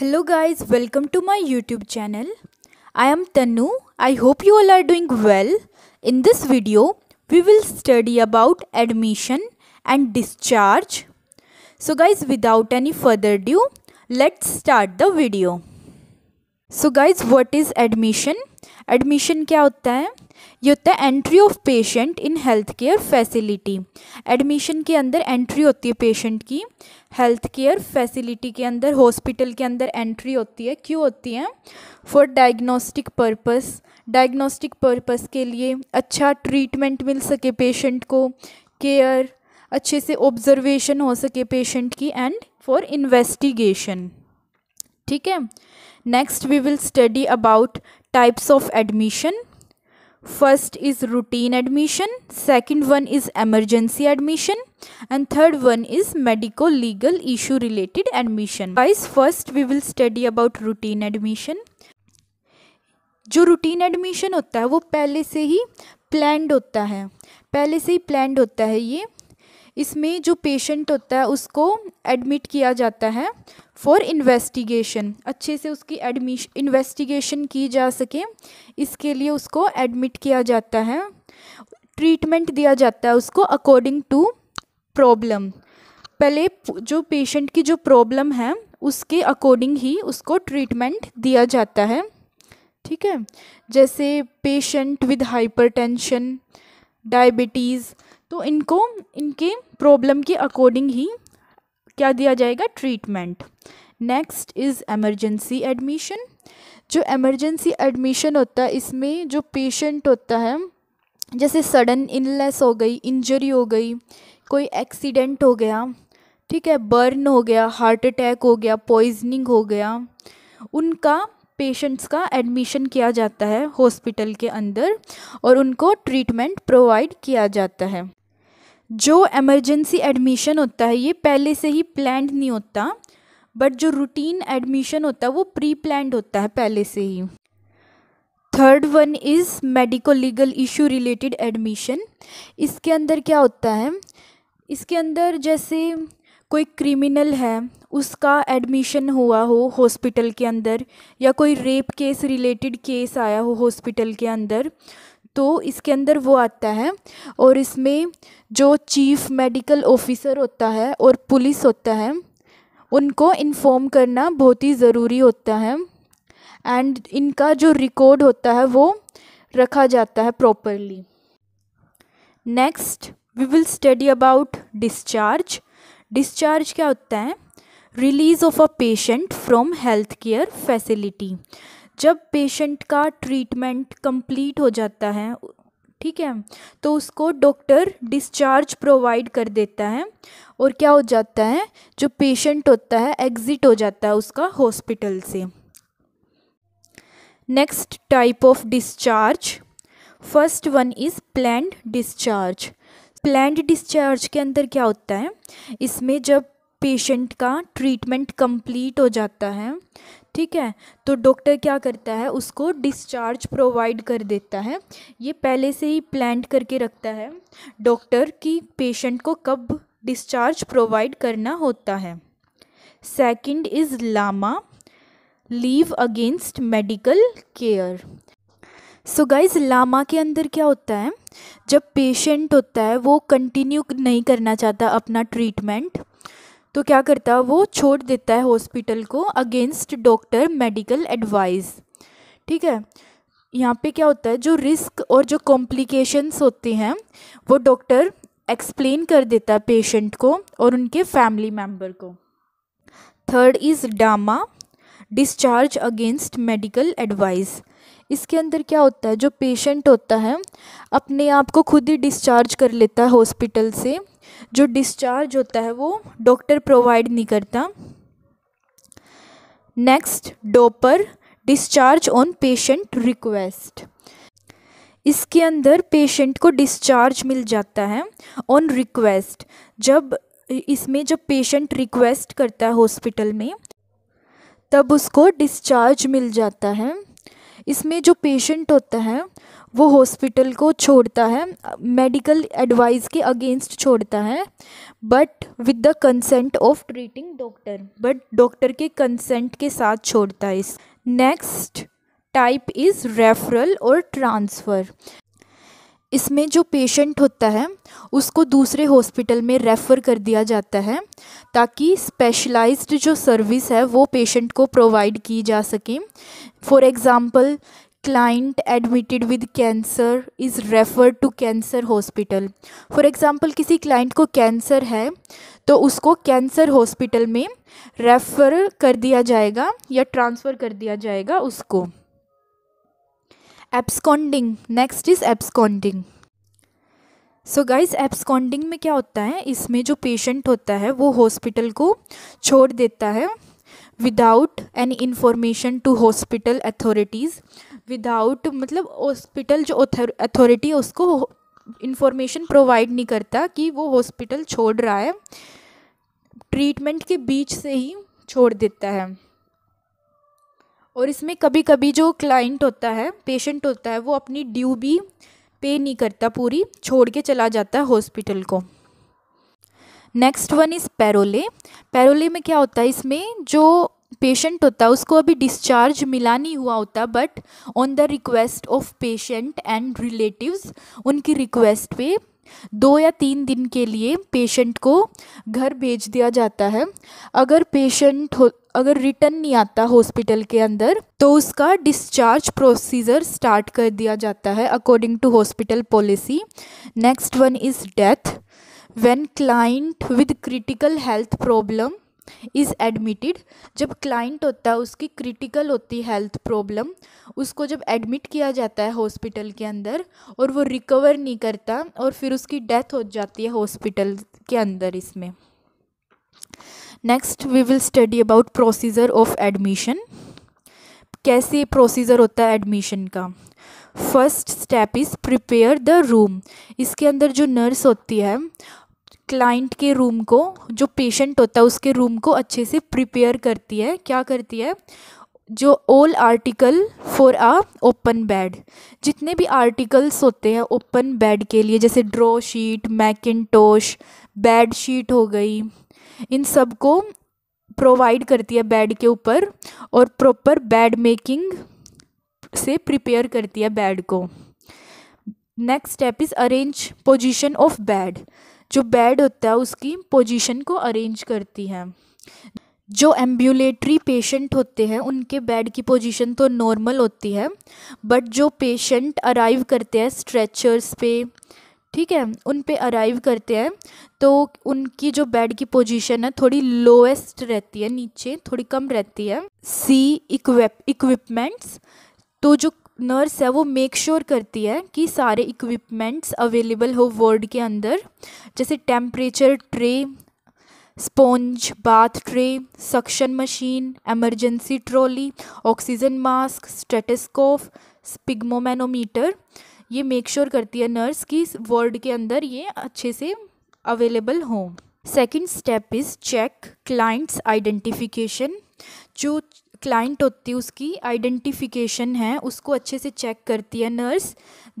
Hello guys, welcome to my YouTube channel. I am Tanu. I hope you all are doing well. In this video, we will study about admission and discharge. So guys, without any further ado, let's start the video. So guys what is admission admission क्या होता है ये होता है entry of patient in health care facility admission के अंदर entry होती है पेशेंट की हेल्थ केयर फैसिलिटी के अंदर हॉस्पिटल के अंदर एंट्री होती है क्यों होती है for diagnostic purpose diagnostic purpose के लिए अच्छा ट्रीटमेंट मिल सके पेशेंट को केयर अच्छे से ऑब्जर्वेशन हो सके पेशेंट की एंड फॉर इन्वेस्टिगेशन ठीक है Next we will study about types of admission. First is routine admission, second one is emergency admission and third one is medico legal issue related admission. Guys, first we will study about routine admission. जो routine admission होता है वो पहले से ही planned होता है पहले से ही प्लैंड होता है ये इसमें जो पेशेंट होता है उसको एडमिट किया जाता है फॉर इन्वेस्टिगेशन अच्छे से उसकी एडमिश इन्वेस्टिगेशन की जा सके इसके लिए उसको एडमिट किया जाता है ट्रीटमेंट दिया जाता है उसको अकॉर्डिंग टू प्रॉब्लम पहले जो पेशेंट की जो प्रॉब्लम है उसके अकॉर्डिंग ही उसको ट्रीटमेंट दिया जाता है ठीक है जैसे पेशेंट विद हाइपरटेंशन डायबिटीज़ तो इनको इनके प्रॉब्लम के अकॉर्डिंग ही क्या दिया जाएगा treatment next is emergency admission जो एमरजेंसी एडमिशन होता है इसमें जो पेशेंट होता है जैसे सडन इनलेस हो गई इंजरी हो गई कोई एक्सीडेंट हो गया ठीक है बर्न हो गया हार्ट अटैक हो गया पॉइजनिंग हो गया उनका पेशेंट्स का एडमिशन किया जाता है हॉस्पिटल के अंदर और उनको ट्रीटमेंट प्रोवाइड किया जाता है जो एमरजेंसी एडमिशन होता है ये पहले से ही प्लैंड नहीं होता बट जो रूटीन एडमिशन होता है वो प्री प्लैंड होता है पहले से ही third one is medico legal issue related admission इसके अंदर क्या होता है इसके अंदर जैसे कोई क्रिमिनल है उसका एडमिशन हुआ हो हॉस्पिटल के अंदर या कोई रेप केस रिलेटेड केस आया हो हॉस्पिटल के अंदर तो इसके अंदर वो आता है और इसमें जो चीफ मेडिकल ऑफिसर होता है और पुलिस होता है उनको इन्फॉर्म करना बहुत ही ज़रूरी होता है एंड इनका जो रिकॉर्ड होता है वो रखा जाता है properly next we will study about discharge discharge क्या होता है release of a patient from health care facility जब पेशेंट का ट्रीटमेंट कंप्लीट हो जाता है ठीक है तो उसको डॉक्टर डिस्चार्ज प्रोवाइड कर देता है और क्या हो जाता है जो पेशेंट होता है एग्ज़िट हो जाता है उसका हॉस्पिटल से next type of discharge first one is planned discharge planned discharge के अंदर क्या होता है इसमें जब पेशेंट का ट्रीटमेंट कंप्लीट हो जाता है ठीक है तो डॉक्टर क्या करता है उसको डिस्चार्ज प्रोवाइड कर देता है ये पहले से ही प्लान करके रखता है डॉक्टर कि पेशेंट को कब डिस्चार्ज प्रोवाइड करना होता है second is LAMA leave against medical care so guys LAMA के अंदर क्या होता है जब पेशेंट होता है वो कंटिन्यू नहीं करना चाहता अपना ट्रीटमेंट तो क्या करता है वो छोड़ देता है हॉस्पिटल को अगेंस्ट डॉक्टर मेडिकल एडवाइस ठीक है यहाँ पे क्या होता है जो रिस्क और जो कॉम्प्लिकेशंस होते हैं वो डॉक्टर एक्सप्लेन कर देता है पेशेंट को और उनके फैमिली मेम्बर को third is DAMA discharge against medical advice इसके अंदर क्या होता है जो पेशेंट होता है अपने आप को खुद ही डिस्चार्ज कर लेता है हॉस्पिटल से जो डिस्चार्ज होता है वो डॉक्टर प्रोवाइड नहीं करता next DOPR discharge on patient request इसके अंदर पेशेंट को डिस्चार्ज मिल जाता है ऑन रिक्वेस्ट जब इसमें जब पेशेंट रिक्वेस्ट करता है हॉस्पिटल में तब उसको डिस्चार्ज मिल जाता है इसमें जो पेशेंट होता है वो हॉस्पिटल को छोड़ता है मेडिकल एडवाइस के अगेंस्ट छोड़ता है but with the consent of treating doctor but doctor के कंसेंट के साथ छोड़ता है इस नेक्स्ट टाइप इज़ रेफरल और ट्रांसफ़र इसमें जो पेशेंट होता है उसको दूसरे हॉस्पिटल में रेफ़र कर दिया जाता है ताकि स्पेशलाइज्ड जो सर्विस है वो पेशेंट को प्रोवाइड की जा सके for example client admitted with cancer is refer to cancer hospital for example किसी क्लाइंट को कैंसर है तो उसको कैंसर हॉस्पिटल में रेफ़र कर दिया जाएगा या ट्रांसफ़र कर दिया जाएगा उसको absconding next is absconding so guys absconding में क्या होता है इसमें जो पेशेंट होता है वो हॉस्पिटल को छोड़ देता है without any information to hospital authorities without मतलब हॉस्पिटल जो अथॉरिटी है उसको इन्फॉर्मेशन प्रोवाइड नहीं करता कि वो हॉस्पिटल छोड़ रहा है ट्रीटमेंट के बीच से ही छोड़ देता है और इसमें कभी कभी जो क्लाइंट होता है पेशेंट होता है वो अपनी ड्यू भी पे नहीं करता पूरी छोड़ के चला जाता है हॉस्पिटल को next one is parole parole में क्या होता है इसमें जो पेशेंट होता है उसको अभी डिस्चार्ज मिला नहीं हुआ होता but on the request of patient and relatives उनकी रिक्वेस्ट पे दो या तीन दिन के लिए पेशेंट को घर भेज दिया जाता है अगर पेशेंट हो अगर रिटर्न नहीं आता हॉस्पिटल के अंदर तो उसका डिस्चार्ज प्रोसीजर स्टार्ट कर दिया जाता है according to hospital policy next one is death when client with critical health problem is admitted जब क्लाइंट होता है उसकी क्रिटिकल होती है हेल्थ प्रॉब्लम उसको जब एडमिट किया जाता है हॉस्पिटल के अंदर और वो रिकवर नहीं करता और फिर उसकी डेथ हो जाती है हॉस्पिटल के अंदर इसमें next we will study about procedure of admission कैसे प्रोसीजर होता है एडमिशन का first step is prepare the room इसके अंदर जो नर्स होती है क्लाइंट के रूम को जो पेशेंट होता है उसके रूम को अच्छे से प्रिपेयर करती है क्या करती है जो all article for a open bed जितने भी आर्टिकल्स होते हैं ओपन बेड के लिए जैसे draw sheet mackintosh bed sheet हो गई इन सब को प्रोवाइड करती है बेड के ऊपर और प्रॉपर बेड मेकिंग से प्रिपेयर करती है बेड को next step is arrange position of bed जो बेड होता है उसकी पोजीशन को अरेंज करती हैं जो एम्बुलेटरी पेशेंट होते हैं उनके बेड की पोजीशन तो नॉर्मल होती है बट जो पेशेंट अराइव करते हैं स्ट्रेचर्स पे ठीक है उन पे अराइव करते हैं तो उनकी जो बेड की पोजीशन है थोड़ी लोएस्ट रहती है नीचे थोड़ी कम रहती है सी इक्विपमेंट्स तो जो नर्स है वो मेक श्योर sure करती है कि सारे इक्विपमेंट्स अवेलेबल हो वर्ड के अंदर जैसे temperature tray sponge bath tray suction machine emergency trolley oxygen mask stethoscope sphygmomanometer ये मेक श्योर sure करती है नर्स कि वर्ड के अंदर ये अच्छे से अवेलेबल हों second step is check client's identification जो क्लाइंट होती है उसकी आइडेंटिफिकेशन है उसको अच्छे से चेक करती है नर्स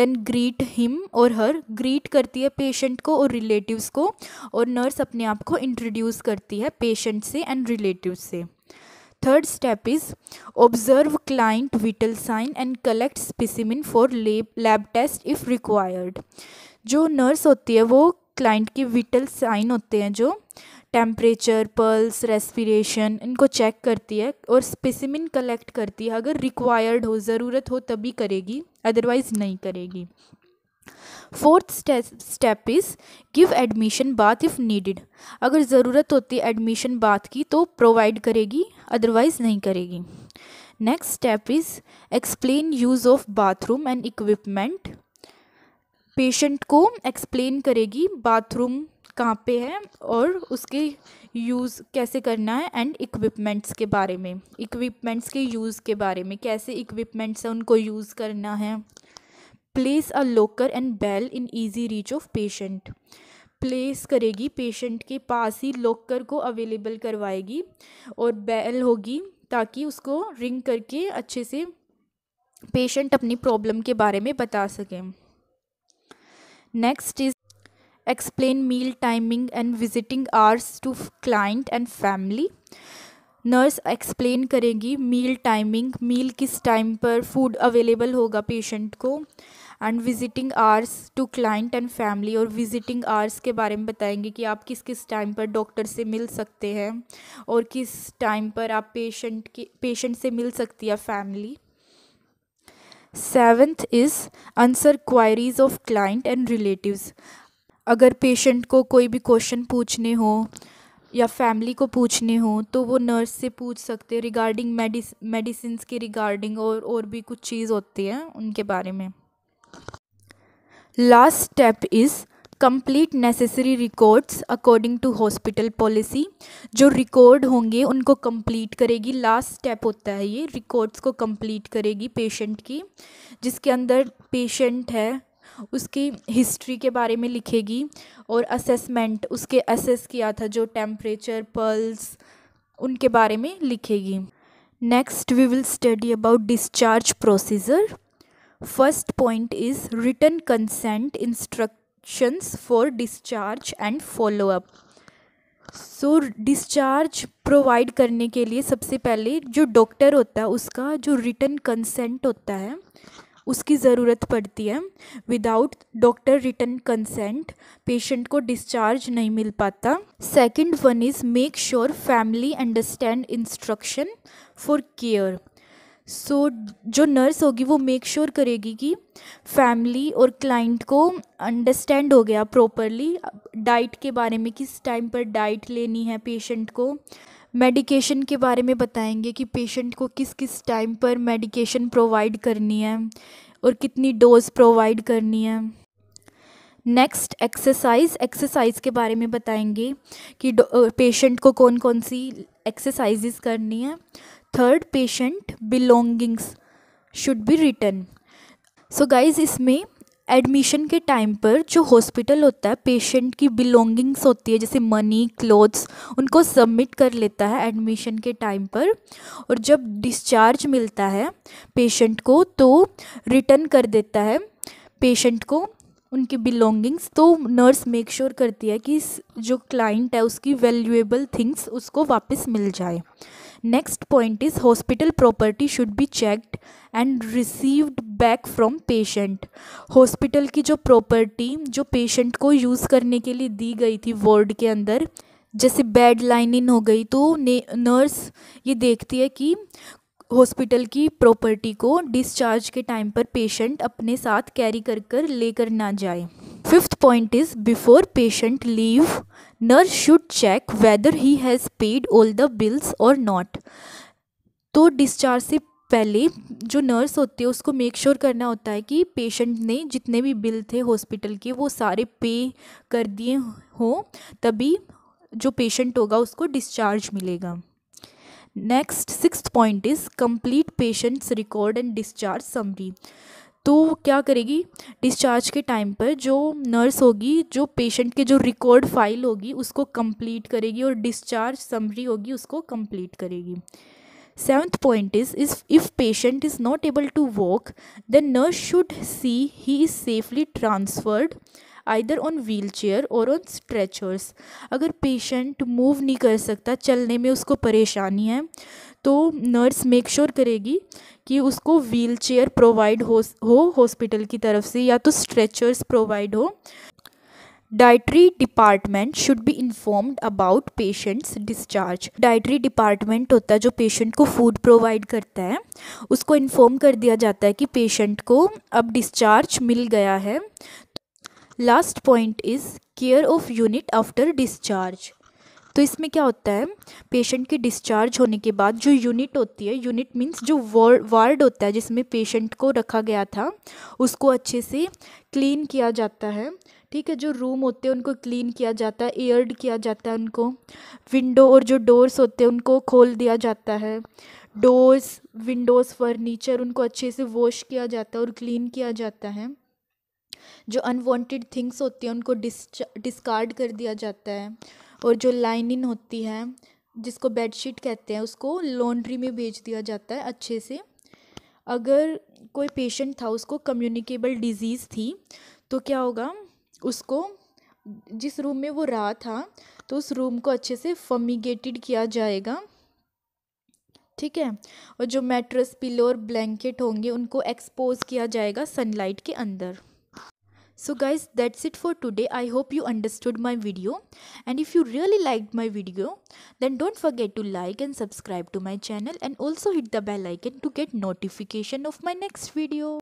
देन ग्रीट हिम और हर ग्रीट करती है पेशेंट को और रिलेटिव्स को और नर्स अपने आप को इंट्रोड्यूस करती है पेशेंट से एंड रिलेटिव से third step is observe client vital sign and collect specimen for lab lab test if required जो नर्स होती है वो क्लाइंट के विटल साइन होते हैं जो टेम्परेचर पल्स रेस्पिरेशन इनको चेक करती है और स्पेसिमिन कलेक्ट करती है अगर रिक्वायर्ड हो ज़रूरत हो तभी करेगी अदरवाइज़ नहीं करेगी fourth step is give admission bath if needed अगर ज़रूरत होती है एडमिशन बाथ की तो प्रोवाइड करेगी अदरवाइज़ नहीं करेगी next step is explain use of bathroom and equipment patient को एक्सप्लेन करेगी बाथरूम कहाँ पे है और उसके यूज़ कैसे करना है एंड इक्विपमेंट्स के बारे में इक्विपमेंट्स के यूज़ के बारे में कैसे इक्विपमेंट्स हैं उनको यूज़ करना है place a locker and bell in easy reach of patient place करेगी पेशेंट के पास ही लॉकर को अवेलेबल करवाएगी और बेल होगी ताकि उसको रिंग करके अच्छे से पेशेंट अपनी प्रॉब्लम के बारे में बता सकें next is explain meal timing and visiting hours to client and family nurse explain करेगी मील टाइमिंग मील किस टाइम पर फूड अवेलेबल होगा पेशेंट को and visiting hours to client and family और विजिटिंग आवर्स के बारे में बताएंगे कि आप किस किस टाइम पर डॉक्टर से मिल सकते हैं और किस टाइम पर आप पेशेंट के पेशेंट से मिल सकती है family seventh is answer queries of client and relatives अगर पेशेंट को कोई भी क्वेश्चन पूछने हो या फैमिली को पूछने हो तो वो नर्स से पूछ सकते हैं रिगार्डिंग मेडिस मेडिसिन के रिगार्डिंग और और भी कुछ चीज़ होती है उनके बारे में last step is complete necessary records according to hospital policy जो रिकॉर्ड होंगे उनको कंप्लीट करेगी लास्ट स्टेप होता है ये रिकॉर्ड्स को कंप्लीट करेगी पेशेंट की जिसके अंदर पेशेंट है उसकी हिस्ट्री के बारे में लिखेगी और असेसमेंट उसके असेस किया था जो टेम्परेचर पल्स उनके बारे में लिखेगी next we will study about discharge procedure first point is return consent instructions for discharge and follow up so discharge provide करने के लिए सबसे पहले जो डॉक्टर होता है उसका जो रिटर्न कंसेंट होता है उसकी ज़रूरत पड़ती है without doctor return consent patient को डिस्चार्ज नहीं मिल पाता second one is make sure family understand instruction for care so so, जो नर्स होगी वो मेक श्योर sure करेगी कि फैमिली और क्लाइंट को अंडरस्टैंड हो गया प्रॉपरली डाइट के बारे में किस टाइम पर डाइट लेनी है पेशेंट को मेडिकेशन के बारे में बताएंगे कि पेशेंट को किस किस टाइम पर मेडिकेशन प्रोवाइड करनी है और कितनी डोज प्रोवाइड करनी है नेक्स्ट एक्सरसाइज एक्सरसाइज के बारे में बताएंगे कि पेशेंट को कौन कौन सी एक्सरसाइजेस करनी है third patient belongings should be return so guys इसमें एडमिशन के टाइम पर जो हॉस्पिटल होता है पेशेंट की बिलोंगिंग्स होती है जैसे मनी क्लोथ्स उनको सबमिट कर लेता है एडमिशन के टाइम पर और जब डिस्चार्ज मिलता है पेशेंट को तो रिटर्न कर देता है पेशेंट को उनकी बिलोंगिंग्स तो नर्स मेक श्योर sure करती है कि जो क्लाइंट है उसकी वैल्यूएबल थिंग्स उसको वापस मिल जाए next point is hospital property should be checked and received back from patient hospital की जो property जो patient को use करने के लिए दी गई थी ward के अंदर जैसे बेड लाइनिंग हो गई तो नर्स ये देखती है कि हॉस्पिटल की प्रॉपर्टी को डिस्चार्ज के टाइम पर पेशेंट अपने साथ कैरी कर कर लेकर ना जाए fifth point is before patient leave nurse should check whether he has paid all the bills और नॉट तो डिस्चार्ज से पहले जो नर्स होती है उसको मेक श्योर sure करना होता है कि पेशेंट ने जितने भी बिल थे हॉस्पिटल के वो सारे पे कर दिए हों तभी जो पेशेंट होगा उसको डिस्चार्ज मिलेगा next six point is complete patient's record and discharge summary तो क्या करेगी डिस्चार्ज के टाइम पर जो नर्स होगी जो पेशेंट के जो रिकॉर्ड फाइल होगी उसको कंप्लीट करेगी और डिस्चार्ज समरी होगी उसको कंप्लीट करेगी seventh point is is if patient is not able to walk then nurse should see he is safely transferred either on wheel chair और ऑन स्ट्रेचर्स अगर patient move नहीं कर सकता चलने में उसको परेशानी है तो नर्स मेक श्योर करेगी कि उसको व्हील चेयर प्रोवाइड हो हॉस्पिटल की तरफ से या तो स्ट्रेचर्स प्रोवाइड हो dietary department should be informed about patient's discharge dietary department होता है जो पेशेंट को फूड प्रोवाइड करता है उसको इन्फॉर्म कर दिया जाता है कि पेशेंट को अब डिस्चार्ज मिल गया है last point is care of unit after discharge तो इसमें क्या होता है पेशेंट के डिस्चार्ज होने के बाद जो यूनिट होती है यूनिट मींस जो वार्ड होता है जिसमें पेशेंट को रखा गया था उसको अच्छे से क्लीन किया जाता है ठीक है जो रूम होते हैं उनको क्लीन किया जाता है एयर्ड किया जाता है उनको विंडो और जो डोर्स होते हैं उनको खोल दिया जाता है डोर्स विंडोज़ फर्नीचर उनको अच्छे से वॉश किया जाता है और क्लीन किया जाता है जो अनवांटेड थिंग्स होती हैं उनको डिस डिस्कार्ड कर दिया जाता है और जो लाइनिन होती है जिसको बेडशीट कहते हैं उसको लॉन्ड्री में भेज दिया जाता है अच्छे से अगर कोई पेशेंट था उसको कम्युनिकेबल डिजीज़ थी तो क्या होगा उसको जिस रूम में वो रहा था तो उस रूम को अच्छे से फमिगेटेड किया जाएगा ठीक है और जो मैट्रस पिलो और ब्लैंकेट होंगे उनको एक्सपोज किया जाएगा सनलाइट के अंदर so guys that's it for today i hope you understood my video and if you really liked my video then don't forget to like and subscribe to my channel and also hit the bell icon to get notification of my next video